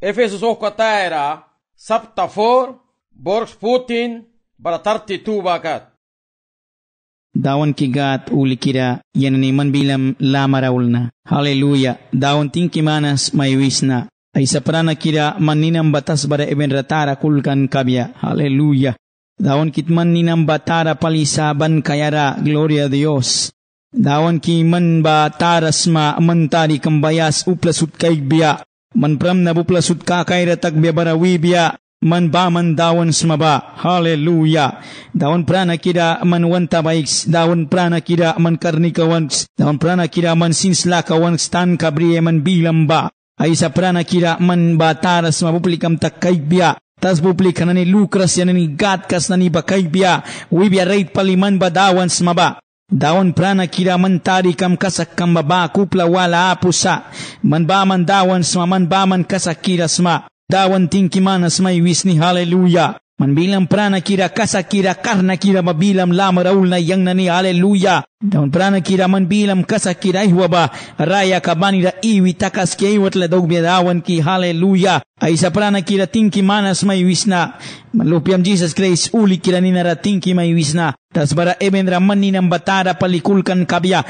Efesus Ohkataira sabta for borgs Putin baratarti tu bakat. Dawon kigat ulikira man bilam lamarawulna. Haleluya. Dawon manas maywisna. Ay saprana kira maninam batas bara eben ratara kulkan kabia. Haleluya. Dawon kitman ninam batara ban kayara. Gloria Dios. Dawon ki man batara sma mantari kambayas uplasut kaigbiya. Man pram na bupla sut ka kajre takbje man ba man dawan smaba, haleluya. dawan prana kira man wanta baiks. Dawan prana kira man karnika wans. Dawan prana kira man sinslaka wans tan kabriye man bilam ba. Aisa prana kira man ba taras ma buplikam takkaibya, tas buplik lukras yanani gatkas nani bakaibya, wibya raid paliman ba dawan smaba. Daon prana kila mantari kam kasak kam baba kupla wala apusa. Manbaman dawan sma manbaman kasak kira sma. Dawan tingkiman asma wisni haleluya. Manbilang prana kira kasa kira karna kira mabilam lama raul na yang nani haleluya. Daun prana kira manbilam kasa kira ihwaba raya kabani da iwi takas kei watla dog biadawan ki haleluya. Aisa prana kira tingki manas mai wisna. Malupiam Jesus Christ uli kira ra tingki mai wisna. bara Ebendra Mani ng batara palikulkan kabya.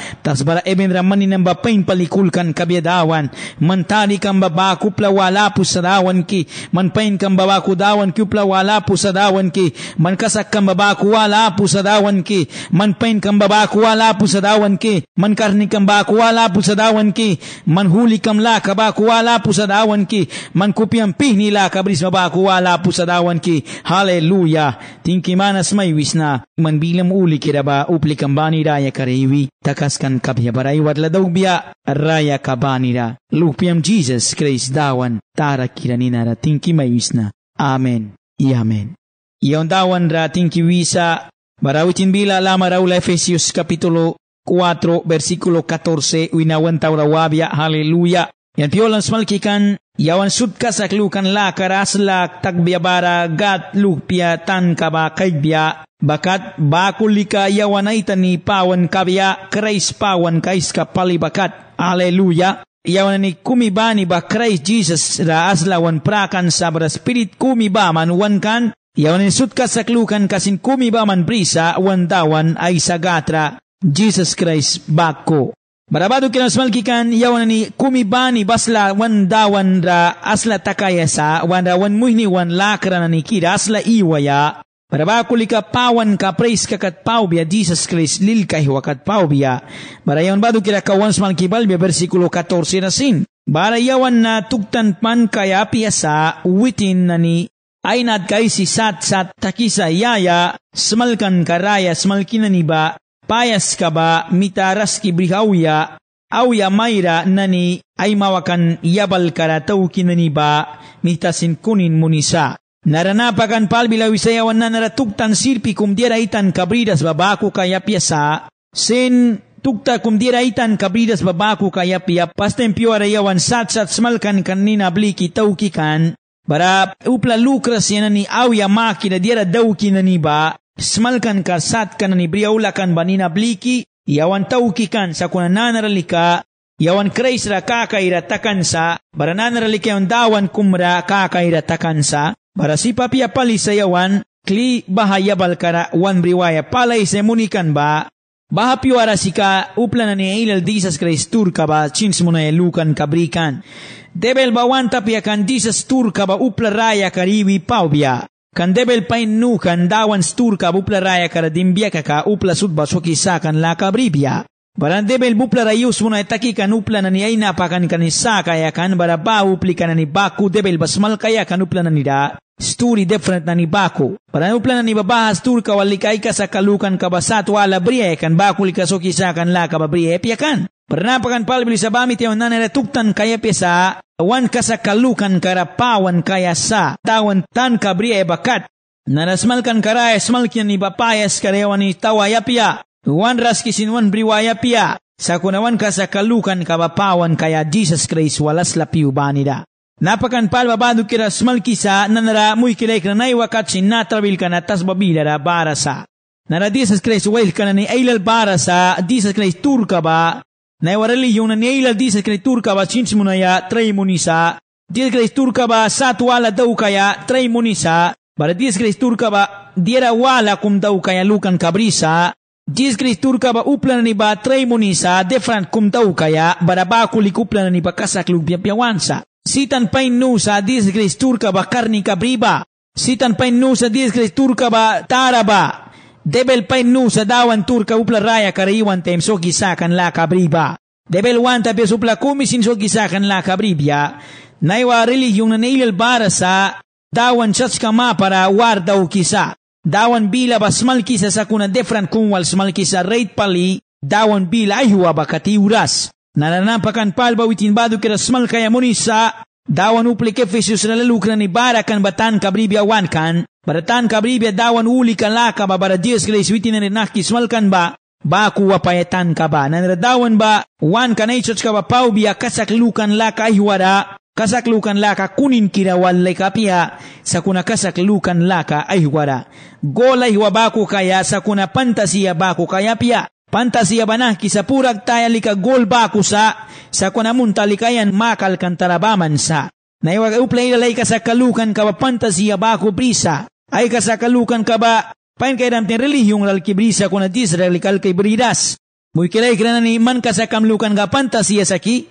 bara Ebendra Mani ng bapain palikulkan kabya dawan. Mantari kang babaku plawala po sa dawan ki. Manpain kang babaku dawan ki walapus pusadawan ki, mankasak kang babakuwala pusadawan ki, manpain kang babakuwala pusadawan ki, mankarni kang bakuwala pusadawan ki, manhuli kam la kabakuwala pusadawan ki, mankupiang pihni la kabris mabakuwala pusadawan ki. Haleluya! Tinki manas may wisna, manbilam uli kiraba upli kambani raya karewi, takas kan kabya baray wadladaw biya, raya kabanira. Lupiam Jesus Christ dawan, tara kiranina ratinki may wisna. Amen. Yamen. Iyaundawan rating kiwisa, barawitin bila lama raula Efesios capítulo 4 versículo 14 winawan tawrawabya haleluya. Yan piolan smalkikan yawan sudka sa klukan lakaras lak tagbiabara gat lupia tan kabakaibya bakat bakulika yawan ay tani pawan kabya krais pawan kais kapalibakat. Haleluya. Iyawan ni kumiba ni ba Christ Jesus da aslawan prakan sa bra spirit kumiba man wan kan iyawan ni sutka saklukan kasin kumiba man brisa wan dawan ay sagatra Jesus Christ bako. Barabado kinasmalkikan iyawan ni kumiba ni basla wan dawan ra asla takaya sa wan dawan muhni wan lakra na ni kira asla iwaya Parabakulika pawan ka praise ka kat paubia Jesus Christ lil ka hiwakat paubia. Barayawan badu kira ka once man kibalbia bersikulo 14 na sin. Barayawan na tugtan pan kaya piyasa witin nani ni ay nat kay si sat sat takisa yaya smalkan karaya smalkina ni ba payas ka ba mitaras kibrihawya awya mayra nani ay mawakan yabal karataw kinaniba mitasin kunin munisa. naranapakan palbila wisayawan nara tan sirpi kumdiera itan kabridas babaku kaya piasa sen tukta kumdiera itan kabridas babaku kaya pia pasten piwarayawan sat sat smalkan kanina bliki taukikan bara upla lucras yanani awya makina diera daukinani ba smalkan ka sat kanani briaulakan banina bliki yawan taukikan sakuna nanaralika yawan kreisra kakaira takansa bara nanaralika yawan dawan kumra kakaira takansa Barasi papi apali sayawan, kli bahaya balkara wan briwaya palay semunikan ba, Bahapi warasika uplan ni ilal disas kreis turka ba chinsmuna elukan kabrikan. Debel bawan tapia kan disas turka ba upla raya karibi paubia. Kan debel pain nu kan dawan sturka upla raya karadimbia kaka upla sudba sokisa kan la kabribia. Balandebel buplara yus muna etaki kan uplana ni aina pakan kan, kan isa kaya kan baraba uplikan ni baku debel basmal kaya kan uplana ni da sturi different na ni baku. Para uplana ni baba stur ka walikay sa kalukan ka basat wala kan baku likasoki sa kan la ka babriya pia kan. Pernapakan palbili sa bami tiyaw na tuktan kaya pesa wan kasakalukan pawan kaya sa tawan tan kabriya bakat. Narasmalkan karaya smalkyan ni bapayas karyawan ni tawa yapia. Wan raskisin wan briwaya pia. Sakunawan kasakalukan kabapawan kaya Jesus Christ walas lapiubanida. Napakan pal palbabadu kira smal kisa nanara muy kilek na nay wakat sinatrabil ka na tas babila ra barasa. Nara Jesus Christ wail ka na ni ailal bara sa Jesus Christ turka ba, na warali yung na ni ailal Jesus Christ turka ba ya tray munisa, Jesus Christ turka ba satwala daw kaya tray munisa, bara Jesus Christ turka ba diera wala kum daw kaya lukan kabrisa, Di scriptura ba uplana ni ba trei munisa defran kum tau kaya baraba kulik uplan ni ba kasak lumpia piawansa. Sitan pain nusa di scriptura ba karni kabriba. Sitan pain nusa di scriptura ba taraba. Debel pain nusa dawan turka upla raya iwan tem so gisakan la kabriba. Debel wanta pe supla sin so gisakan la kabribia. Naiwa religion na neilel barasa dawan ma para warda ukisa dawan bila basmal kisa sakuna defran kunwal smal kisa reit pali dawan bila ayhuwa bakati uras. Nananampakan palba witin badu kira smal kaya sa dawan upli kefesius lalalukna ni barakan batan kabribia kan baratan kabribia dawan ulikan laka ba baradios kila iswitin ni smal kan ba baku wapayatan ka ba nanradawan ba wan aichoch ka ba pau bia kasak lukan laka ayhuwara kasak lukan laka kunin kira wallai kapia sakuna kasak lukan laka aihwara gola ihwa baku kaya sakuna pantasiya baku kaya pia pantasiya banah kisapurag taya lika gol baku sa sakuna munta likayan makal kantarabaman sa naiwag uplay lalay kasakalukan ka ba pantasiya baku brisa ay kasakalukan ka ba pain kay ramtin relihiyong lalkibrisa kuna disraelikal kay bridas Mui kilai kerana ni man kasa kamlukan ga pantas ia saki.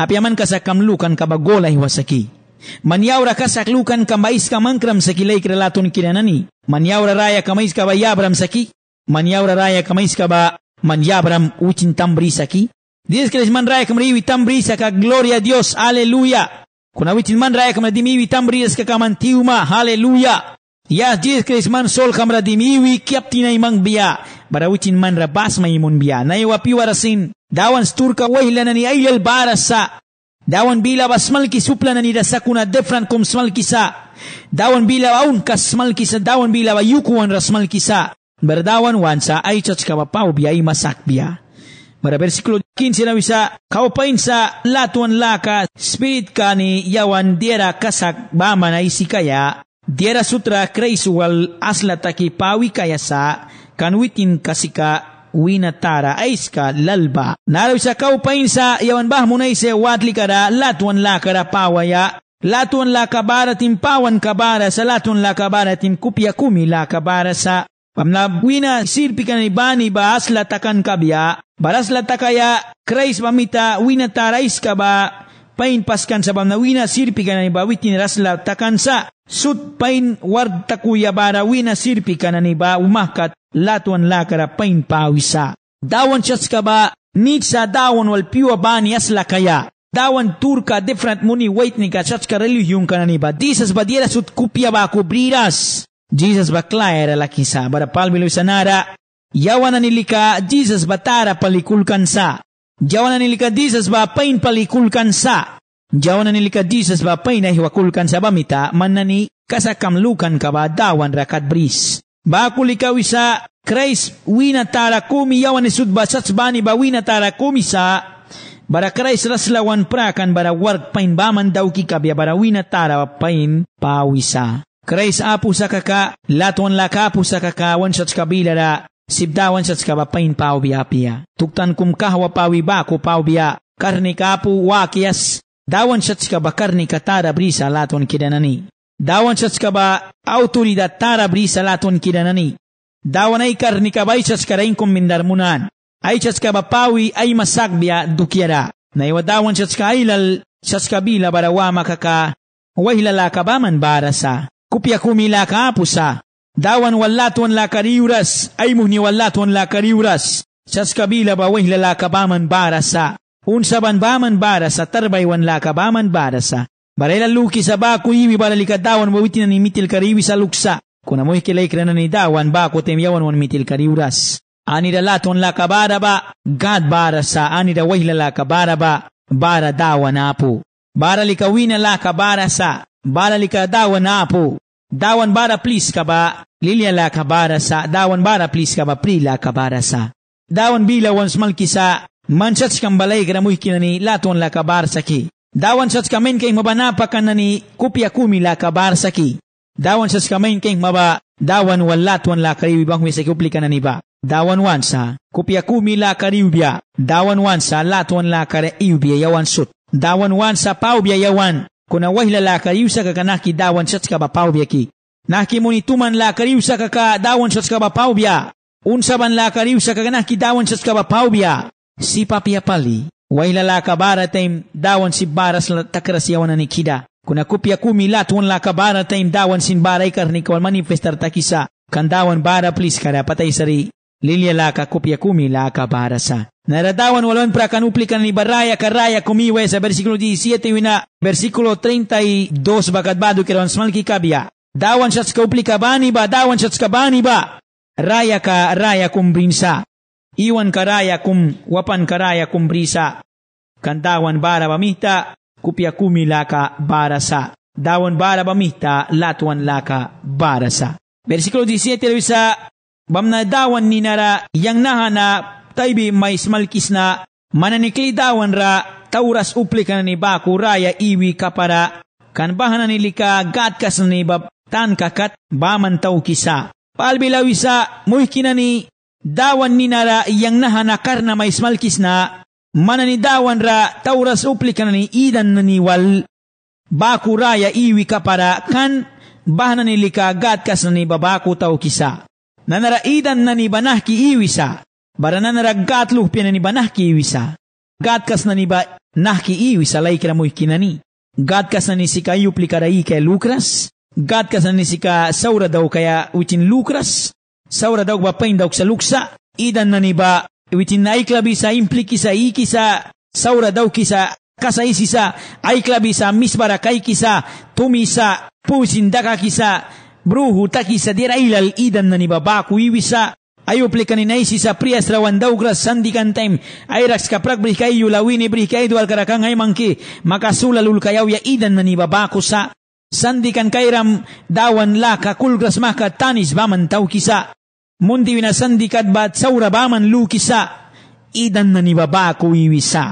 Api aman kasa kamlukan ka bagolai wa saki. Man yaura kasa kamlukan ka mais ka mankram saki lai kerelatun kirana ni. Man yaura raya ka mais ka ba yabram saki. Man yaura raya ka mais ka ba man yabram ucin tambri saki. Dias kerana man raya kamri iwi tambri saka gloria Dios. Aleluya. Kuna wicin man raya kamri iwi tambri saka kaman tiuma. Aleluya. Yazid Man sol kamra dimiwi kiap tinay mang biya. Barawicin man rabas may imun biya. Naiwapi warasin. Dawan sturka wahilana ni ayal barasa. Dawan bila smalki kisupla na nida sakuna defran kum smalki sa. Dawan bila aun kas smalki sa. Dawan bila wayukuan Rasmalki Sa, Berdawan wansa ay pao biya imasak biya. Para versículo 15 na bisa, kaupain sa latuan laka, speed ka ni yawan dira kasak bama na isikaya, Diera sutra kreisual aslataki pawi kayasa kanwitin kasika winatara aiska lalba. Nalaw sa kaupain sa yawan bah munay se watli kara latuan lakara pawaya Laton lakabara tim pawan kabara sa laton lakabara tim kupya kumi lakabara sa pamlabwina sirpi ka ni bani baas latakan kabya baras latakaya krais mamita wina tarais ka ba pain paskan sa bamnawina sirpi bawit ni rasla takansa sut pain warta kuya barawina sirpi kanani ba umakat latuan lakara pain pawisa dawan siya skaba ni sa dawan wal piwa ba ni asla kaya dawan turka different muni wait ni ka chats ka religion kanani ba disas ba diera sut kupya ba kubriras Jesus ba klaera lakisa bara palmilo sanara Yawanan nilika Jesus batara palikulkan sa Jawanan nilika Jesus bapain palikulkan sa. Jawanan nilika Jesus bapain ay hiwakulkan sa bamita manani kasakamlukan kabadawan rakat bris. Bakulikaw isa Christ wina tara kumi yawan isud basats bani ba wina tara kumi sa bara Christ raslawan prakan bara work pain baman daw kikabya bara wina tara pain pawisa. Christ apu sa kaka, latuan lakapu sa kaka, one shots kabila da, sibdawan sa tsaka pain pawi biya piya. Tuktan kum kahwa pawi ba ko pao karni kapu wakias. Dawan sa tsaka ba karni katara brisa laton kidanani. Dawan sa tsaka ba autoridad tara brisa laton kidanani. Dawan ay karni ka ba isa tsaka mindar munan. Ay tsaka ba pawi ay masak biya dukiara. Na iwa dawan sa tsaka ilal sa tsaka bila barawa makaka. Wahilala ka ba man barasa. Kupya kumila ka apusa. dawan wallatwan lakariuras aymuh ni wallatwan lakariuras sas kabila bawih lalakabaman para sa unsa banbaman para sa tarbaywan lakabaman para sa barela luki sa bako iwi balalikadawan wawitin ni mitil kariwi sa luksa kuna mo ikilaikra na ni dawan bako temyawan wan mitil kariuras anida laton lakabara ba gad bara sa anida wahila lakabara ba bara dawan apo bara likawina lakabara sa bara likadawan apo dawan bara pliskaba liliala kabarasa dawan bara pliskaba prila kabarasa dawan bila wansmal kisa mansach kambalay gramuy kinani laton la kabarsa ki dawan sach kamen kay mabana pakanani kupya kumi la kabarsa ki dawan sach kamen kay maba dawan wallatwan la karibi bang mi sa kanani ba dawan wansa kupya kumi la karibia dawan wansa latwan la kare iubia yawan sut dawan wansa paubia yawan kuna wahila lakariusaka ka nahki dawan shatka ba ki. Naki muni tuman lakariusaka ka dawan shatka ba pawbya unsaban lakariusaka ka nahki dawan shatka ba pawbya si papiapali wahila barataim dawan si baras takras yawanani kida kuna kupia kumi laka barataim dawan sin barai karnikawal manifestar takisa kan dawan bara kara karapatay sari Lilialaka kupiakumi laka barasa. Naradawan walon para canuplican ni barraya carraya comiwes a versículo 17 y una versículo 32 bakadbadu que ron smalki kabia. Dawan shats kauplikabani ba, dawan shats kabani ba. Raya ka raya kum brinsa. Iwan karaya kum wapan karaya kum brisa. Kandawan bara kupya kupiakumi laka barasa. Dawan bara bamita latuan laka barasa. Versikulo 17 lo bamna dawan ni nara yang nahana taibi may smalkis na manani dawan ra tauras uplikan ni baku raya iwi kapara kan bahana nilika gatkas ni bab tan kakat baman tau kisa. Palbilawisa muhkina ni dawan ni nara yang nahana karna may smalkis na dawan ra tauras uplikan ni idan naniwal baku raya iwi kapara kan bahana nilika gatkas ni babaku tau kisa nanaraidan na ni banah ki iwisa, bara nanaraggat lupin na ni banah ki iwisa, gatkas na ni banah ki iwisa lay kila muy kinani, gatkas na ni sika yuplikarai kay lukras, gatkas na ni sika saura daw kaya witin lukras, saura daw bapain daw sa luksa, idan na ni ba witin na iklabi sa impliki sa iki sa saura daw kisa kasaisi sa aiklabi sa misbara kay kisa tumisa pusindaka kisa ಬ್ರೂಹೂತಕಿ ಸದಿರ ಇಲಲ್ ಇದನ್ನನಿ babaku iwisa ayo plekanina isi sa prias rawan daugras sandikan time ay raks kaprak brikay yulawini brikay dual karakang ay mangki makasulal ulkayaw ya idan nani babaku sa sandikan kairam dawan la kakulgras maka tanis baman taw kisa mundi wina sandikat bat saura baman lu kisa idan nani babaku iwisa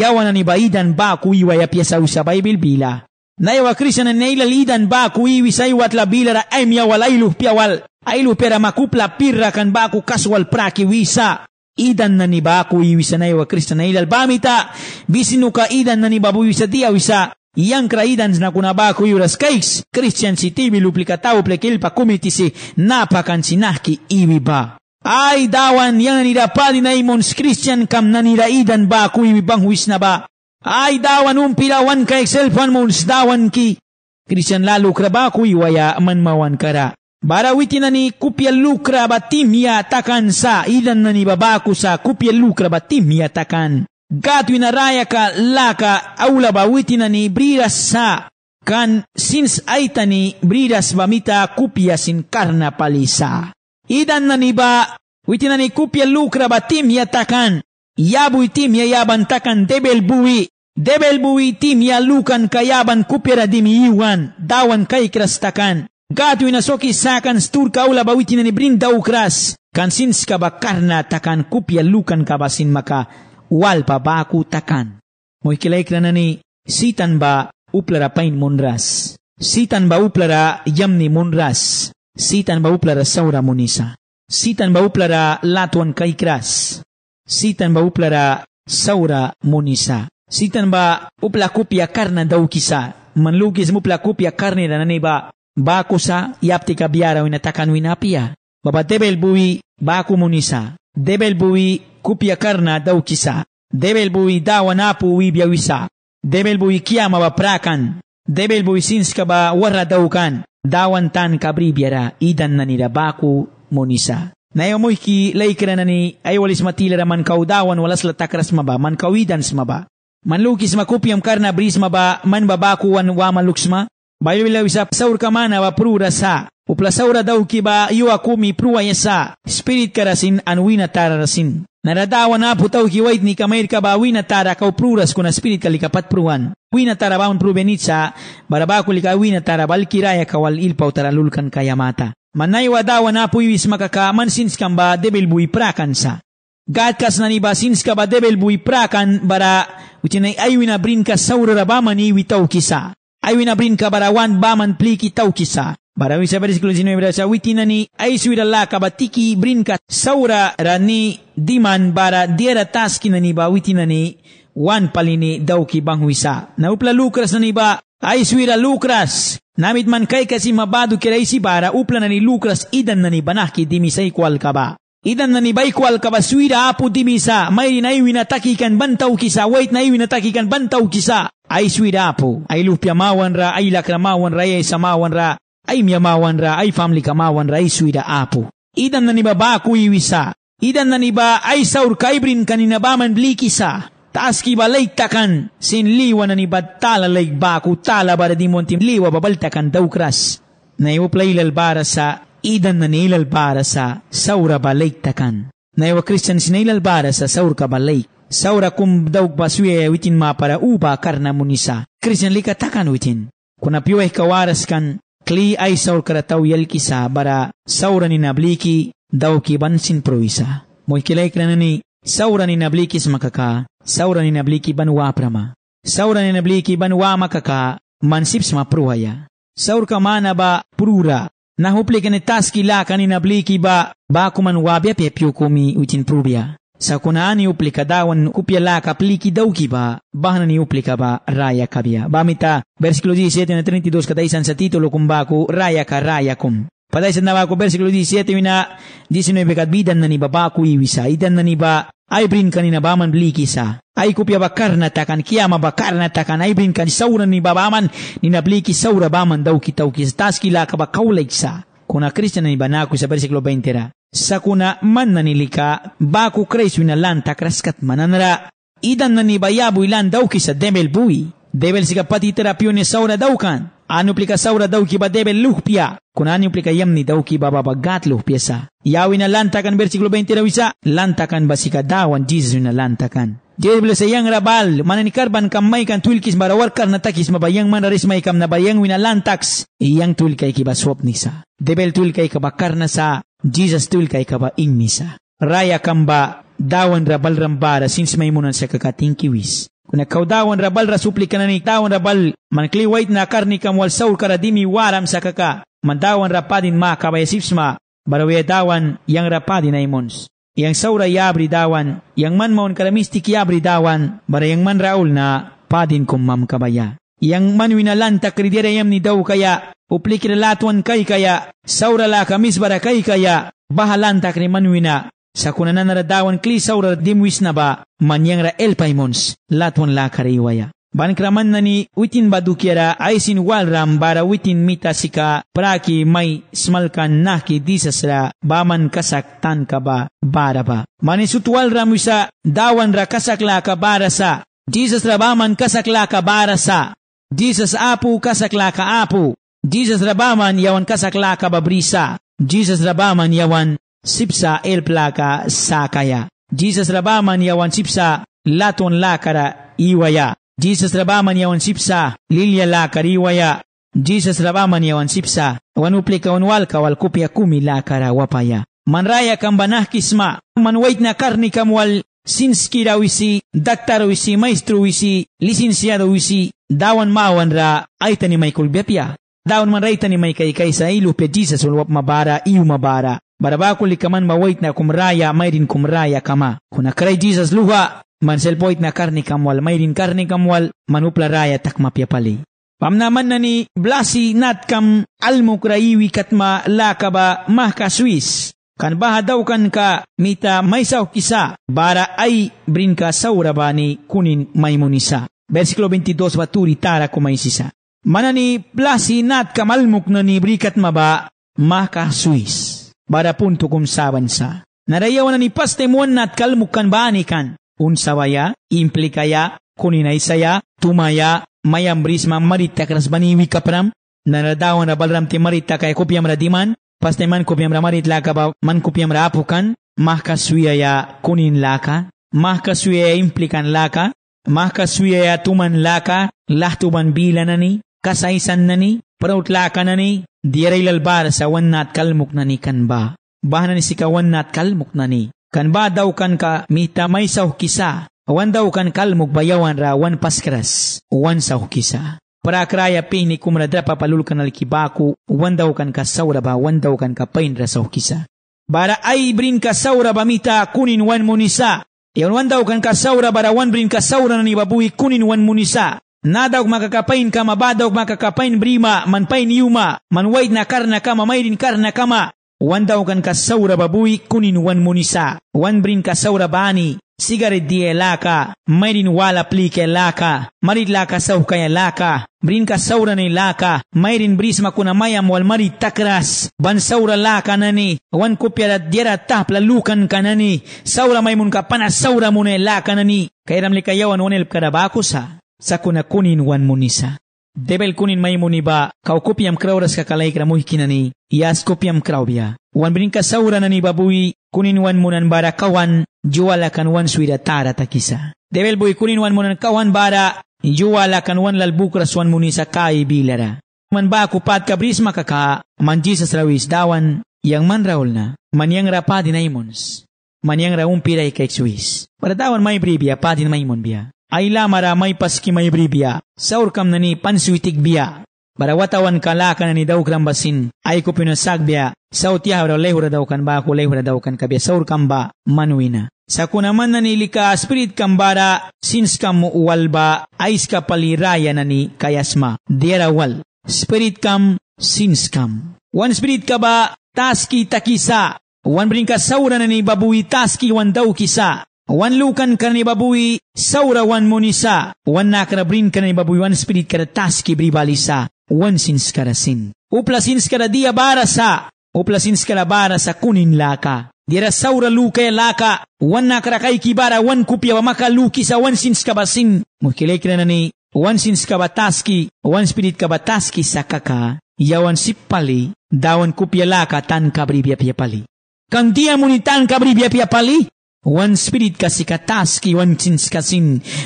yawan ni ba idan baku iwaya piyasa usabay bilbila naye wakristian ene ila lidan baku iwi saiwat la bilara aimya wal ailuh piawal ailuh pera makupla pirra kan baku kaswal praki wisa idan nani baku iwi sanay wakristian ila albamita bisinuka idan nani babu wisa dia wisa Iankra idans nakunabaku iuras kaiks, Christian sitibi luplikataupple kilpa kumitisi, napakansinahki ibiba. Ay dawan padi na mons Christian kam nanira idan ba iwi bang na ba. آی داون اون پیلاون که اکسل فن مونس داون Christian lalu lukra ba waya man mawan kara. Bara witi nani kupia lukra ba timia ya takan sa idan nani babaku sa kupia lukra ba timia ya takan. Gatwi na raya ka laka aula ba witi nani briras sa kan sins aitani briras bamita kupia sin karna palisa. Idan nani ba witi nani kupia lukra ba timia ya takan. Yabu itim ya yaban takan debel buwi. Debel buwi itim ya lukan ka kupira dimi iwan, Dawan kai takan. Gatu ina soki sakan stur kaula bawitin ni brinda ukras. Kansin skaba karna takan kupia ya lukan basin maka walpa baku takan. Moikilai kranani sitan ba uplara pain monras, Sitan ba uplara yamni monras, Sitan ba uplara saura monisa, Sitan ba uplara latuan kras. sitan ba uplara saura munisa sitan ba upla kupia karna daukisa manlugis mupla kupia karne da ba bakusa yaptika biara wina takan baba debel bui baku debel bui kupia karna daukisa debel bui dauan napu wibia debel bui kiama ba prakan debel bui sinska ba daukan dawan tan kabribiara idan nanira baku munisa Nayomoy ki laikra na ni aywalis matila man kaudawan walas latakras maba, man kawidans maba. Manlukis makupiam karna bris maba, man babakuwan waman luksma. Bayulaw isa saur kamana ba prura sa. Uplasaura daw ki ba iwa kumi prua yasa. Spirit karasin anwina tararasin. Naradawan na putaw ki wait ni kamayir ka ba wina tara kau pruras kuna spirit kalikapat pruwan. Wina tara baon prubenitsa, barabako lika wina tara balkiraya kawal ilpaw taralulkan kayamata. Manai wada wana pui wismaka ka man sinska ba debel bui prakan sa. Gadkas nani ba sinska ba debel bui prakan bara utinay aywina brinka saura ba mani witaw kisa. Aywina brinka bara wan baman pliki taw kisa. Bara wisa versículo 19 brasa witinani ba kabatiki brinka saura rani diman bara diera taskinani ba witinani wan palini dauki bang wisa. Na upla lukras nani ba aisuira lukras Namit man kai kasi mabadu kira si bara upla nani ni Lucas idan nani ni banaki dimisay kwal kaba. Idan nani baikual bay kaba suira apu dimisa may na iwinatakikan bantau kisa wait na iwinatakikan bantau kisa. Ay suira apu. lupia mawan ra, lakra lakramawan ra, ay samawan ra, mia mawan ra, ay family mawan ra, ai suira apu. Idan nani ni baba sa. Idan nani ba ai saur kaibrin kaninabaman blikisa. taas kiba laigtakan, sinliwa na ni battala baku tala bara di montim liwa babaltakan daukras. Na iwaplayilal bara sa idan na nilal sa saura balaigtakan. Na iwa Christian sinilal bara sa saur ka balaik. Saura kum daug baswe witin mapara uba karna munisa. Christian likatakan witin. kuna piwa ikawaras kan kli ay saur karataw yalkisa bara saura ni nabliki daw kibansin bansin provisa mo ka ni Saura ni nablikis makaka, saura ni nabliki banwa prama, ni nabliki banwa makaka, mansips mapruhaya. Saur ka mana ba prura, nahupli ka nitas kila ni nabliki ba bakuman wabya pepyo kumi utin prubia. Sa kunani upli ka dawan upyala ka pliki dauki ba, bahana ni upli ka ba raya kabya. Bamita, versículo 17 na 32 kataisan sa titulo kumbaku, raya ka raya kum. Paday sa nabako, versikulo 17 na 19 kat bidan na ni babaku iwisa, idan na ni ba ay brinkan ina baman blikisa. Ay kupya bakar na takan, kiyama bakar na takan, ay brinkan saura ni babaman, nina bliki saura baman daw kitaw kis, tas kila ka bakaulay sa. Kuna Kristian ni banaku sa versiklo 20 ra. Sa kuna man nanilika, baku kresu na lanta kraskat mananra. Idan na ni bayabu ilan daw kisa demel bui. Debel si kapatitera piyo ni saura daukan. anuplika sawra dawki badebe luhpia kuna anuplika yamni dawki baba bagat luhpiesa yawina lantakan versículo 20 dawisa lantakan basika dawan jizuna lantakan Dia blesa yang rabal ni karban kamai kan tulkis marawar karna takis yang mana raris mai kam nabayang wina lantaks yang tulkai kiba swap nisa debel tulkai kaba karna sa Jesus tulkai kaba ing nisa raya kamba dawan rabal rambara sins maimunan sa kakating kiwis kuna kaudawan rabal rasupli kanani tawan rabal man kli wait na karni kam saul saur karadimi waram sakaka man dawan rapadin ma kabayasipsma barawaya dawan yang rapadin aimons yang saura yabri dawan yang man maun karamistik yabri dawan bara yang man raul na padin kum mam kabaya yang man winalan takridere yam ni daw kaya uplikir latuan kai kaya saura la kamis bara kai kaya bahalan takriman wina sa kunanan naradawan klisaw radimwis na ba manyang ra el paimons latwan la kariwaya. Bankraman na ni witin badukiara ay sinwalram bara witin mita sika praki may smalkan naki disasra baman kasaktan ka ba bara ba. Manisutwalram isa dawan ra kasakla ka bara sa. Jesus rabaman kasakla ka bara sa. Jesus apu kasakla ka apu. Jesus rabaman yawan kasakla ka babrisa. Jesus rabaman yawan sipsa el placa sakaya. Jesus rabaman yawan sipsa laton lakara iwaya. Jesus rabaman yawan sipsa lilya lakar iwaya. Jesus rabaman yawan sipsa wanuplika wanwalka walkupya kumi lakara wapaya. Manraya kambanah kisma manwait na karni kamwal sinskira wisi, daktar wisi, maestro wisi, lisensyado wisi, dawan mawan ra aitani ni may kulbepya. Dawan man raita ni may kay kaysa ilu pe Jesus walwap mabara iu mabara. barabakulikkamanma na kumraya mayrin kumraya kama Kuna kray jesus luha mansel na karni kamwal, mayrin karni kamwal, manupla raya takma piapali pamnamannani blasi natkam almukraiwi katma lakaba mahka swiss kan bahadaw kan ka mita maysaw kisa bara ay brinka saurabani kunin maimunisa. versículo 22 baturi tara kumaisisa manani blasi natkam ni Brikatma ba mahka swiss pun barapuntukum sabansa. Naraya mukan bani kan. baanikan. ya implikaya, saya, tumaya, mayam brisma maritakras bani wikapram. Naradawan balram te maritaka kopiam radiman. Paste man kopiam ramarit laka ba man kopiam rapukan. Mahka ya kunin laka. Mahka suyaya implikan laka. Mahka ya tuman laka. Lahtuban bilanani. Kasaisan nani. Praut laka nani. Diray lalbar sa wan nat kalmuk na ni kanba. Bahana ni sikawan nat kalmuk na ni. Kanba daw kan ka mitamay sa hukisa. Awan daw kan kalmuk bayawan ra wan paskras. Wan sa hukisa. Para kraya ping ni kumradra papalul kan alkibaku. Uwan daw kan ka saura ba. Wan daw kan ka painra sa hukisa. Bara ay brin ka saura ba mita kunin wan munisa. Iyon wan daw kan ka saura bara wan brin ka saura na ni babuhi kunin wan munisa nadawg makakapain kama badawg makakapain brima manpain yuma manwaydna karna kama mayrin karna kama wandawgan ka sawra babuy kunin wan munisa wanbrin ka sawra bani sigaret die laka mairin wala plike laka marit laka sawkaya laka brin ka sawra ni laka mairin brisma kuna mayam wal marit takras ban saura laka nani wan kupyarat diera tapla lukan kanani sawra maimun ka pana sawra mune laka nani kairam likayawan wanel kadabakusa sa kunakunin wan munisa. Debel kunin may muniba, kaukupiam krauras kakalay kramuy kinani, yas kupiam kraubia. Wan brinka saura nani babuy, kunin wan munan bara kawan, juwala kan wan suida tara takisa. Debel buy kunin wan munan kawan bara, juwala kan wan lalbukras wan munisa kai bilara. Man ba kupat kabris makaka, man Jesus rawis dawan, yang man raul na, man yang rapa dinaimons, man yang raum piray Para dawan may bribia, pa din maimon biya. ಐಲಾಮರ ಪಸ್ಕಿ ಮೈ ಬ್ರಿಬಿಯ ಸೌರ್ಕಂ ನನಿ ಪನ್ಸುಯಿತಿಗ್ ಬಿಯ ಬರವತವನ್ ಕಲಾಕನನಿ ದೌಕ್ರಂ ಬಸಿನ್ ಐಕುಪಿನ ಸಾಗ್ಬ್ಯ ಸೌತ್ಯ ಅವರ ಲೇಹುರ ದೌಕನ್ ಬಾ ಕು ಲೇಹುರ ದೌಕನ್ ಕಬ್ಯ ಸೌರ್ ಕಂಬ ಮನುವಿನ ಸಕುನಮನ್ನನಿ ಲಿಕ ಸ್ಪಿರಿತ್ ಕಂಬಾರ ಸಿನ್ಸ್ ಕಮ್ ಉವಲ್ಬ ಐಸ್ ಕಪಲಿ ರಾಯನನಿ ಕಯಸ್ಮ ದೇರವಲ್ ಸ್ಪಿರಿತ್ ಕಮ್ ಸಿನ್ಸ್ ಕಮ್ ಒನ್ ಸ್ಪಿರಿತ್ ಕಬ ತಾಸ್ಕಿ ತಕಿಸ ಒನ್ ಬ್ರಿಂಕ ಸೌರನನಿ ಬಬುಯಿ ತಾಸ್ಕಿ ಒನ್ ದೌಕಿಸ wan lukan karne babui saura wan monisa wan nakra brin karne babui wan spirit kara taski bribalisa wan sins kara sin upla sins kara dia barasa upla sins barasa kunin laka dira saura luka ya laka wan nakra kai kibara wan kupia wa maka lukisa wan sins kaba sin mukile nani wan sins kaba taski ya wan spirit kaba taski sakaka wan sipali dawan kupia laka tan kabri bia pia pali kang dia munitan kabri bia pia pali Wan spirit one taski wan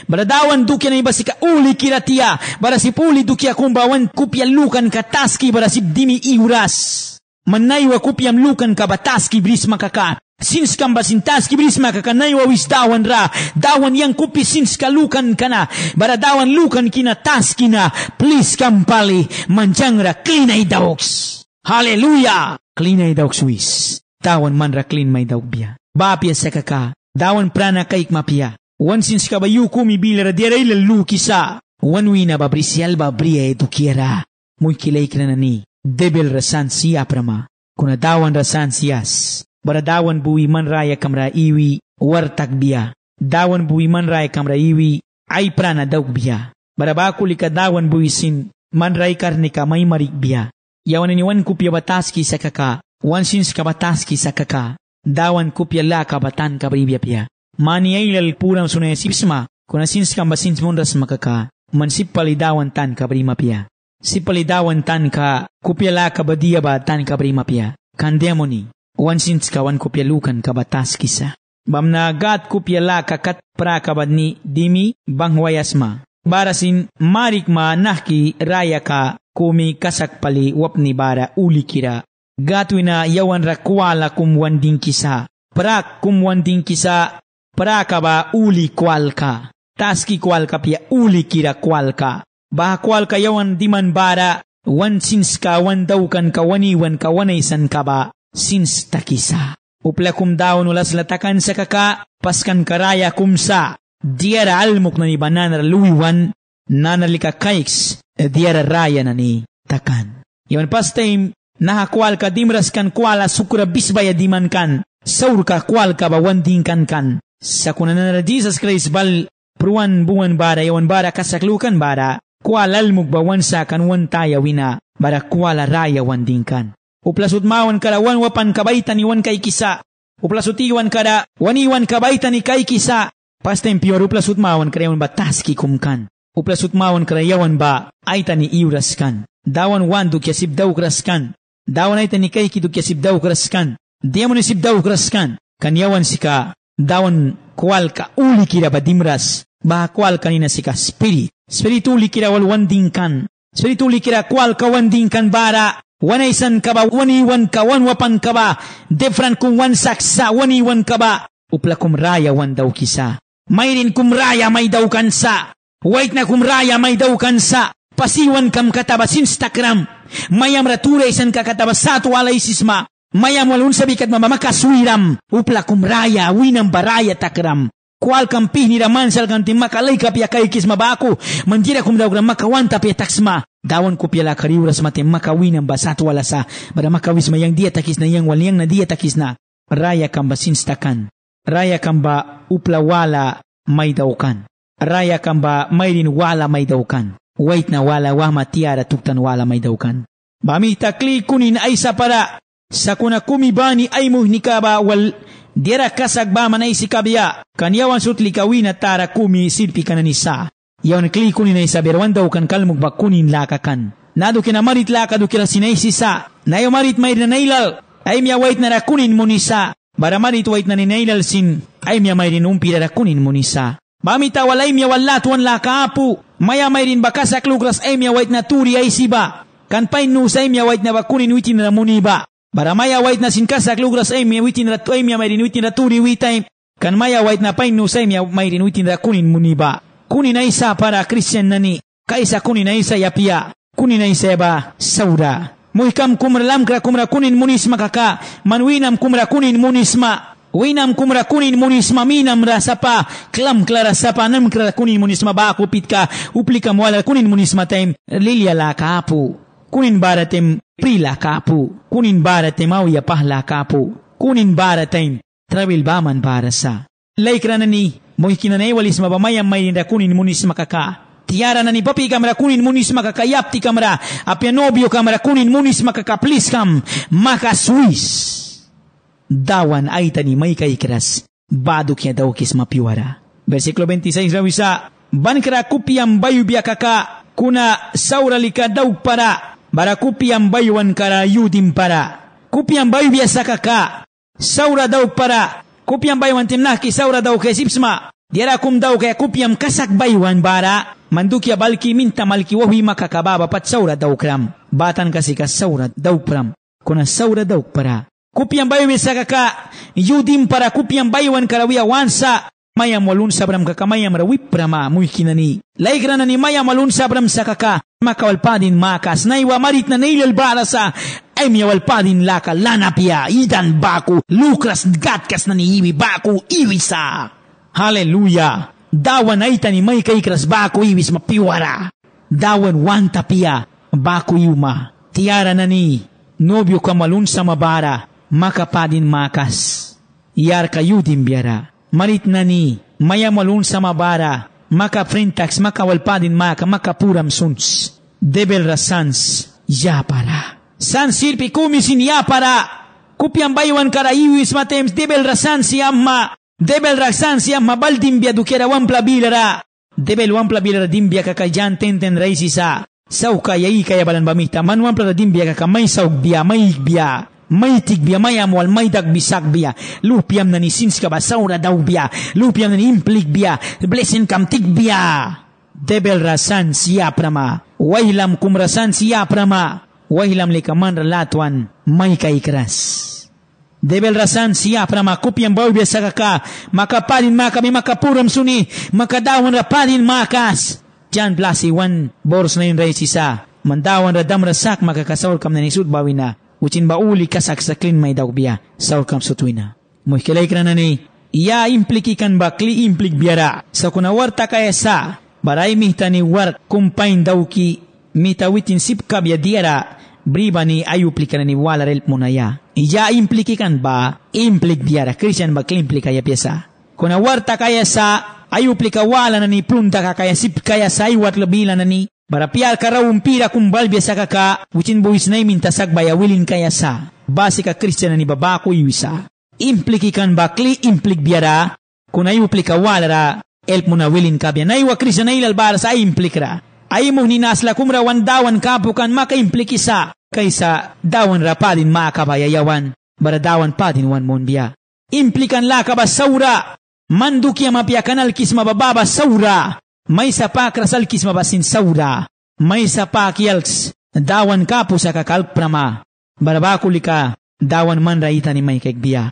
Bara dawan dukia na iba ka uli kiratia. si puli dukia kumba wan lukan ka taski si dimi iuras. Manaywa kupyamlukan ka bataski bris makaka. sin basintaski bris makaka naywa wis dawan ra. Dawan yang kupi sinska lukan kana. dawan lukan kina taski na. Please kampali manjangra klinay dawks. Haleluya! Klinay dawks wis. Tawan manra klin may daog biya bapia sakaka dawan prana kaik mapia wan sin skaba yukumi bila dera ila lukisa wan wina babrisial babria edukiera muikilei kranani debel rasan sia prama kuna dawan rasan sias bara dawan bui man raya kamra iwi war takbia dawan bui man raya kamra iwi ai prana dauk bia bara bakulika dawan bui sin man rai karnika mai marik bia yawan wan kupia bataski ki sakaka wan sin skaba tas sakaka dawan kupya laka batan kabribya pia. Mani ailal puram sunaya sipsma, kuna sinskam basins mundas makaka, man sipali dawan tan kabrima pia. Sipali dawan tan ka kupya laka badia ba tan kabrima pia. Kandemoni, wan sinska wan kupya lukan kabatas kisa. Bamnagat kupya laka kat prakabadni dimi bangwayasma. Barasin marik ma nahki raya ka kumi kasak pali wapni bara ulikira gatwina yawanra kuala kumwandinkisa prak kumwandinkisa prakaba uli kualka taski kualka pia uli kira kualka Ba kualka yawan diman bara wan sins ka wan dawkan ka waniwan ka ka ba sins takisa uplakum daw ulas latakan sa kaka paskan karaya kumsa diyara almuk na ni bananara luwiwan nanalika kaiks diyara raya na ni takan. Iwan pastime, naha kual ka dimraskan kuala sukura bisbaya dimankan kan saurka kualka ba wandin kan kan sakunanara Jesus Christ bal pruan buwan bara yawan bara kasaklukan bara kuala almug ba sakan kan wan taya wina bara kuala raya wandin uplasut mawan kala wan wapan kabaitan iwan kai kisa uplasut iwan kada wan iwan kabaitan kai kisa Pastem pior uplasut mawan kreon ba bataski kumkan. Uplasut mawan yawan ba aitani iuraskan. Dawan wandu kiasip daukras dia dawanaytanikay kidukasibdawkraskan diamunisibdawkraskan kanyawansika dawan kualka uli ulikira badimras baha kualka ninasika spirit spirit uli ulikira walwandinkan spirit uli kira kualka wandinkan bara wanaysan kaba wan waniwan ka wapan kaba defran kun wan saksa waniwan kaba uplakum raya wan mai rin kum raya mai may dawkansa wait na kum raya sa, pasi wan kam kata kataba sinstakram Mayam raturaisan kakataba satu alaisisma. Mayam walun sabikat mamamaka suiram. Uplakum raya, winam baraya takram. Kual kam pihnira mansal kanti maka lei kapia kai kisma baku. Mandira kum daugra maka wanta pia taksma. Dawan ku pia la kariuras mate maka winam basatu walasa. Bada maka wisma yang dia takisna yang wal yang na dia takisna. Raya kamba sinstakan. Raya kamba uplawala maidaukan. Raya kamba mairin wala maidaukan. wait na wala wa matiara tuktan wala may dawkan. Bami takli kunin ay sa para, sa kuna kumibani ay muhnikaba wal dira kasagbama na isikabiya, kanyawan sutli kawin at tara kumi silpi kananisa. Yawan kli kunin ay sa berwan dawkan kalmug bakunin lakakan. Nado kinamarit lakadu kila sinaisisa, nayo marit may nailal, ay miya wait na rakunin munisa, baramarit wait na ninailal sin, ay miya may rinumpira rakunin munisa. Bamita tawalay miya walatuan lakaapu, maya mayrin bakasa klugras aimya waitna turi kan pain nu saimya waitna na muni ba bara maya waitna kasa klugras aimya witinra aimya mayrin na turi witai kan maya waitna pain nu saimya mayrin witinra kunin muni ba kunin aisa para kristian nani kaisa kunin aisa yapia kunin aisa ba saura muikam kumra lamkra kumra kunin munisma kaka manwinam kumra kunin munisma Winam kumrakunin munismaminam rasapa, klam klarasapanam kunin munisma baku pitka, uplikam wala kunin munismatem, lilia la kapu, kunin baratem prila kapu, kunin baratem au ya pahla kapu, kunin baratem, trabil baman barasa. Laikranani, muhikinanay walisma bamayam mayrin kunin munisma kaka. tiara nani ni papi kamra kunin munis makakayapti kamra apya nobyo kamra kunin munis makakapliskam maka Swiss dawan aitani maika ikras baduk ya daukis mapiwara. Versículo 26 ban Bankra kupiam bayu biakaka kuna saura lika dauk para barakupiam bayu wankara yudim para. Kupiam bayu biasakaka saura dauk para kupiam bayuan wantimnahki saura dauk esipsma. Diara kum dauk ya kupiam kasak bayu wan bara mandukia balki minta malki wahi baba pat saura daukram. Batan kasika saura daukram kuna saura dauk para. yudim para ambayo iwezakaka yudimpara kupi wansa wankarawiawansa mayamwalun sabram kaka mayamra wiprama muikinani laikranani mayamwalun sabram sakaka makawalpadin makas naiwa marit na nailal barasa ay miyawalpadin laka lanapya idan baku lukras gatkas na niiwi baku iwisa haleluya dawan aitani may kaikras baku iwis mapiwara dawan wantapia baku yuma tiara na ni nobyo kamalun sa mabara makapadin makas. Yar kayudin biyara. Marit nani, mayamalun sa mabara, maka printax, maka walpadin maka, maka puram suns. Debel rasans, ya para. San sirpi kumisin ya para. Kupian baywan karaiwis matems, debel rasans ma. Debel rasans ma baldin biya dukera wan plabilara. Debel wan plabilara dimbia kakajan tenten raisisa. Sauka yai kaya balan bamita, man wan plabilara dimbia kaka may saug biya, may biya. tik bia mayam mai maidak bisak bia lupiam nani sinska basaura dau bia lupiam nani implik bia blessing tik bia debel rasan sia prama wailam kum rasan sia prama wailam likaman relatwan mai kras Debel rasan prama para makupiang bawi biasa kaka. Makapalin maka may makapuram suni. Makadawan rapalin makas. Jan blasi wan boros na yung raisisa. Mandawan radam rasak makakasawal kam nani sud bawina. وچین با اولی کس اکسکلین مای داو بیا ساو کم ستوینا مشکلی کرنانی یا implik ikan bakli implik biara sakuna warta kaya e sa barai mihtani wart kumpain dauki mitawitin sipka bia diara bribani ayu plikanani walarel munaya ija implik ikan ba implik biara christian bakli implik kaya biasa kuna wartakaya kaya e sa ayu plika walanani plunta kaya e sipka ya sa iwat ni. Barapialka rawumpira kumbal biasaka ka, witin buwis na imintasag bayawilin kaya sa, base ka kristyana ni babako yuisa. Implikikan bakli implik biara, kung ayu walara, elp mo na wilin ka biya. Naiwa kristyana ilalbara sa implikra. Ay mo kumra kumrawan dawan kapukan makaimpliki kaysa dawan rapalin makabayayawan, baradawan pa din wan mon biya. Implikan la ka ba saura, mandukia mapiakanal kis mabababa saura, Mai Maisa paak rasalkis mabasin sauda. mai paak yalks. Dawan kapu kapusaka prama Barbakulika dawan man raitani kekbia.